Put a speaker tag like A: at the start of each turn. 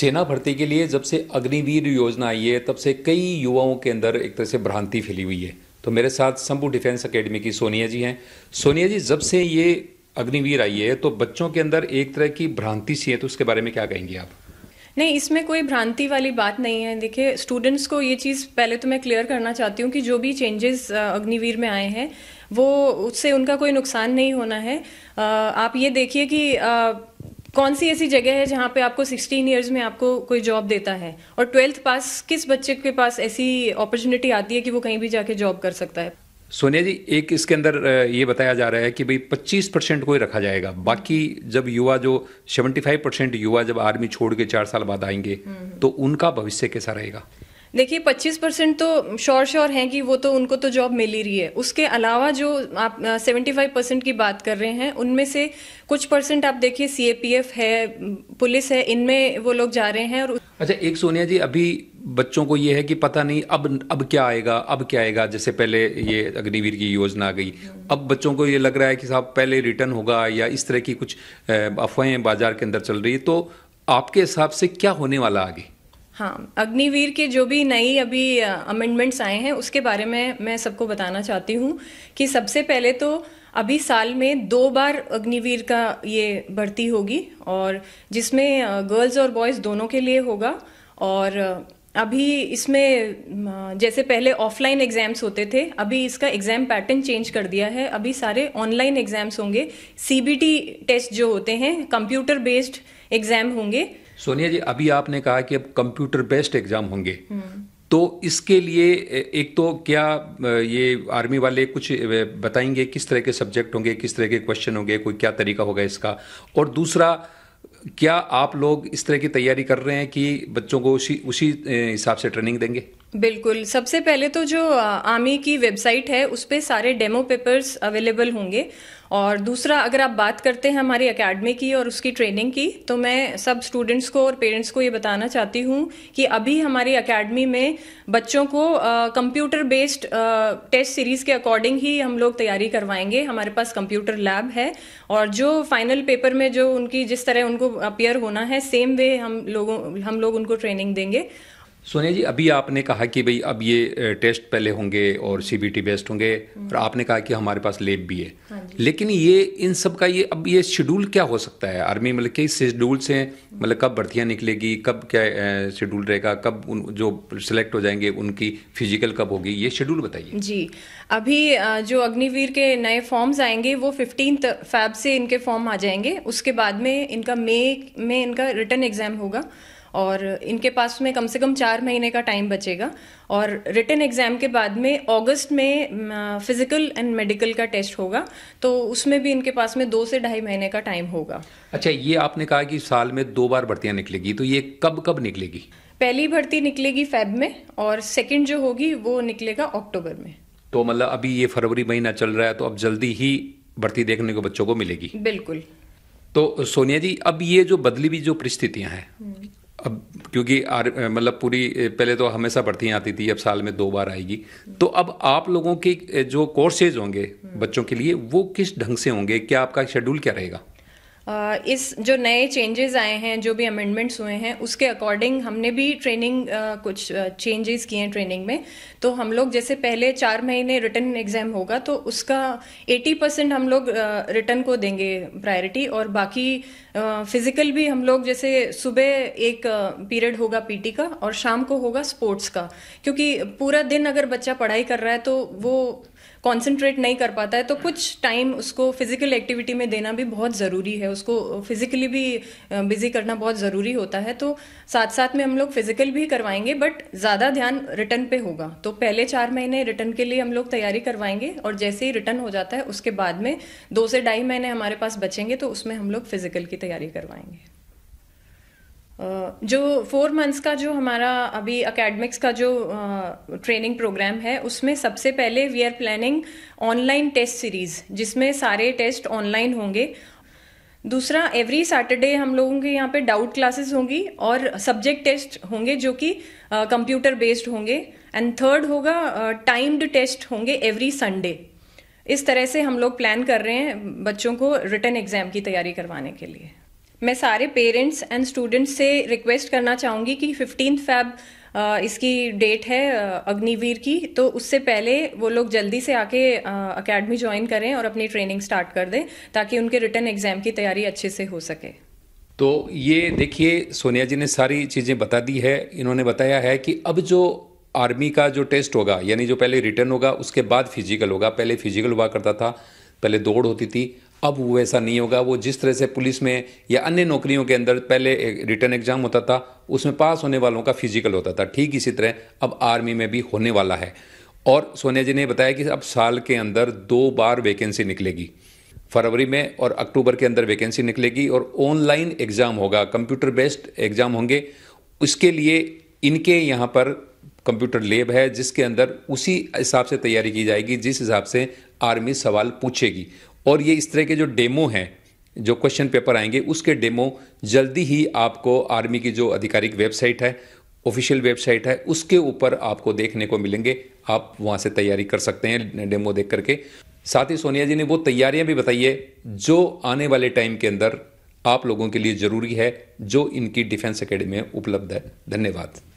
A: सेना भर्ती के लिए जब से अग्निवीर योजना आई है तब से कई युवाओं के अंदर एक तरह से भ्रांति फैली हुई है तो मेरे साथ शंभू डिफेंस अकेडमी की सोनिया जी हैं सोनिया जी जब से ये अग्निवीर आई है तो बच्चों के अंदर एक तरह की भ्रांति सी है तो उसके बारे में क्या कहेंगे आप
B: नहीं इसमें कोई भ्रांति वाली बात नहीं है देखिए स्टूडेंट्स को ये चीज़ पहले तो मैं क्लियर करना चाहती हूँ कि जो भी चेंजेस अग्निवीर में आए हैं वो उससे उनका कोई नुकसान नहीं होना है आप ये देखिए कि कौन सी ऐसी जगह है जहाँ पे आपको 16 इयर्स में आपको कोई जॉब देता है और ट्वेल्थ पास किस बच्चे के पास ऐसी अपॉर्चुनिटी आती है कि वो कहीं भी जाके जॉब कर सकता है
A: सोनिया जी एक इसके अंदर ये बताया जा रहा है कि भाई 25 परसेंट को ही रखा जाएगा हम्म। बाकी जब युवा जो 75 परसेंट युवा जब आर्मी छोड़ के चार साल बाद आएंगे हम्म। तो उनका भविष्य कैसा रहेगा
B: देखिए 25 परसेंट तो श्योर श्योर हैं कि वो तो उनको तो जॉब मिल ही रही है उसके अलावा जो आप 75 परसेंट की बात कर रहे हैं उनमें से कुछ परसेंट आप देखिए सीएपीएफ है पुलिस है इनमें वो लोग जा रहे हैं और
A: अच्छा एक सोनिया जी अभी बच्चों को ये है कि पता नहीं अब अब क्या आएगा अब क्या आएगा जैसे पहले ये अग्निवीर की योजना आ गई अब बच्चों को ये लग रहा है कि साहब पहले रिटर्न होगा या इस तरह की कुछ अफवाहें बाजार के अंदर चल रही है तो आपके हिसाब से क्या होने वाला आगे
B: हाँ अग्निवीर के जो भी नई अभी अमेंडमेंट्स आए हैं उसके बारे में मैं सबको बताना चाहती हूँ कि सबसे पहले तो अभी साल में दो बार अग्निवीर का ये भर्ती होगी और जिसमें गर्ल्स और बॉयज़ दोनों के लिए होगा और अभी इसमें जैसे पहले ऑफलाइन एग्जाम्स होते थे अभी इसका एग्जाम पैटर्न चेंज कर दिया है अभी सारे ऑनलाइन एग्जाम्स होंगे सीबीटी टेस्ट जो होते हैं कंप्यूटर बेस्ड एग्जाम होंगे
A: सोनिया जी अभी आपने कहा कि अब कंप्यूटर बेस्ड एग्जाम होंगे तो इसके लिए एक तो क्या ये आर्मी वाले कुछ बताएंगे किस तरह के सब्जेक्ट होंगे किस तरह के क्वेश्चन होंगे कोई क्या तरीका होगा इसका और दूसरा क्या आप लोग इस तरह की तैयारी कर रहे हैं कि बच्चों को उसी उसी हिसाब से ट्रेनिंग देंगे
B: बिल्कुल सबसे पहले तो जो आर्मी की वेबसाइट है उस पर सारे डेमो पेपर्स अवेलेबल होंगे और दूसरा अगर आप बात करते हैं हमारी अकेडमी की और उसकी ट्रेनिंग की तो मैं सब स्टूडेंट्स को और पेरेंट्स को ये बताना चाहती हूँ कि अभी हमारी अकेडमी में बच्चों को कंप्यूटर बेस्ड टेस्ट सीरीज़ के अकॉर्डिंग ही हम लोग तैयारी करवाएंगे हमारे पास कंप्यूटर लैब है और जो फाइनल पेपर में जो उनकी जिस तरह उनको अपियर होना है सेम वे हम लोगों हम लोग उनको ट्रेनिंग देंगे
A: सोनिया जी अभी आपने कहा कि भाई अब ये टेस्ट पहले होंगे और सीबीटी बेस्ड होंगे और हम्म। आपने कहा कि हमारे पास लेब भी है हाँ लेकिन ये इन सब का ये अब ये शेड्यूल क्या हो सकता है आर्मी मतलब कई शेड्यूल से मतलब कब भर्तियाँ निकलेगी कब क्या शेड्यूल रहेगा कब उन जो सिलेक्ट हो जाएंगे उनकी फिजिकल कब होगी ये शेड्यूल बताइए
B: जी अभी जो अग्निवीर के नए फॉर्म्स आएंगे वो फिफ्टीन फैब से इनके फॉर्म आ जाएंगे उसके बाद में इनका मे में इनका रिटर्न एग्जाम होगा और इनके पास में कम से कम चार महीने का टाइम बचेगा और रिटर्न एग्ज़ाम के बाद में अगस्त में फिज़िकल एंड मेडिकल का टेस्ट होगा तो उसमें भी इनके पास में दो से ढाई महीने का टाइम होगा
A: अच्छा ये आपने कहा कि साल में दो बार भर्तियाँ निकलेगी तो ये कब कब निकलेगी
B: पहली भर्ती निकलेगी फेब में और सेकेंड जो होगी वो निकलेगा अक्टूबर में
A: तो मतलब अभी ये फरवरी महीना चल रहा है तो अब जल्दी ही भर्ती देखने को बच्चों को मिलेगी बिल्कुल तो सोनिया जी अब ये जो बदली हुई जो परिस्थितियां हैं हम्म। अब क्योंकि आर मतलब पूरी पहले तो हमेशा भर्ती आती थी अब साल में दो बार आएगी तो अब आप लोगों के जो कोर्सेज होंगे बच्चों के लिए वो किस ढंग से होंगे क्या आपका शेड्यूल क्या रहेगा
B: इस जो नए चेंजेस आए हैं जो भी अमेंडमेंट्स हुए हैं उसके अकॉर्डिंग हमने भी ट्रेनिंग कुछ चेंजेस किए हैं ट्रेनिंग में तो हम लोग जैसे पहले चार महीने रिटर्न एग्जाम होगा तो उसका 80 परसेंट हम लोग रिटर्न को देंगे प्रायोरिटी और बाकी फिजिकल भी हम लोग जैसे सुबह एक पीरियड होगा पीटी का और शाम को होगा स्पोर्ट्स का क्योंकि पूरा दिन अगर बच्चा पढ़ाई कर रहा है तो वो कॉन्सेंट्रेट नहीं कर पाता है तो कुछ टाइम उसको फिजिकल एक्टिविटी में देना भी बहुत ज़रूरी है उसको फिजिकली भी बिजी करना बहुत ज़रूरी होता है तो साथ साथ में हम लोग फिजिकल भी करवाएंगे बट ज़्यादा ध्यान रिटर्न पे होगा तो पहले चार महीने रिटर्न के लिए हम लोग तैयारी करवाएंगे और जैसे ही रिटर्न हो जाता है उसके बाद में दो से ढाई महीने हमारे पास बचेंगे तो उसमें हम लोग फिजिकल की तैयारी करवाएंगे जो फोर मंथ्स का जो हमारा अभी अकेडमिक्स का जो ट्रेनिंग प्रोग्राम है उसमें सबसे पहले we are planning online test series जिसमें सारे टेस्ट ऑनलाइन होंगे दूसरा एवरी सैटरडे हम लोगों के यहाँ पे डाउट क्लासेस होंगी और सब्जेक्ट टेस्ट होंगे जो कि कंप्यूटर बेस्ड होंगे एंड थर्ड होगा टाइम्ड टेस्ट होंगे एवरी संडे इस तरह से हम लोग प्लान कर रहे हैं बच्चों को रिटर्न एग्जाम की तैयारी करवाने के लिए मैं सारे पेरेंट्स एंड स्टूडेंट्स से रिक्वेस्ट करना चाहूँगी कि फिफ्टीन फैब इसकी डेट है अग्निवीर की तो उससे पहले वो लोग जल्दी से आके अकेडमी ज्वाइन करें और अपनी ट्रेनिंग स्टार्ट कर दें ताकि उनके रिटर्न एग्जाम की तैयारी अच्छे से हो सके
A: तो ये देखिए सोनिया जी ने सारी चीज़ें बता दी है इन्होंने बताया है कि अब जो आर्मी का जो टेस्ट होगा यानी जो पहले रिटर्न होगा उसके बाद फिजिकल होगा पहले फिजिकल हुआ करता था पहले दौड़ होती थी अब वो ऐसा नहीं होगा वो जिस तरह से पुलिस में या अन्य नौकरियों के अंदर पहले रिटर्न एग्जाम होता था उसमें पास होने वालों का फिजिकल होता था ठीक इसी तरह अब आर्मी में भी होने वाला है और सोनिया जी ने बताया कि अब साल के अंदर दो बार वैकेंसी निकलेगी फरवरी में और अक्टूबर के अंदर वैकेंसी निकलेगी और ऑनलाइन एग्ज़ाम होगा कंप्यूटर बेस्ड एग्ज़ाम होंगे उसके लिए इनके यहाँ पर कंप्यूटर लेब है जिसके अंदर उसी हिसाब से तैयारी की जाएगी जिस हिसाब से आर्मी सवाल पूछेगी और ये इस तरह के जो डेमो हैं जो क्वेश्चन पेपर आएंगे उसके डेमो जल्दी ही आपको आर्मी की जो आधिकारिक वेबसाइट है ऑफिशियल वेबसाइट है उसके ऊपर आपको देखने को मिलेंगे आप वहाँ से तैयारी कर सकते हैं डेमो देख करके साथ ही सोनिया जी ने वो तैयारियां भी बताई है जो आने वाले टाइम के अंदर आप लोगों के लिए ज़रूरी है जो इनकी डिफेंस अकेडमी में उपलब्ध है धन्यवाद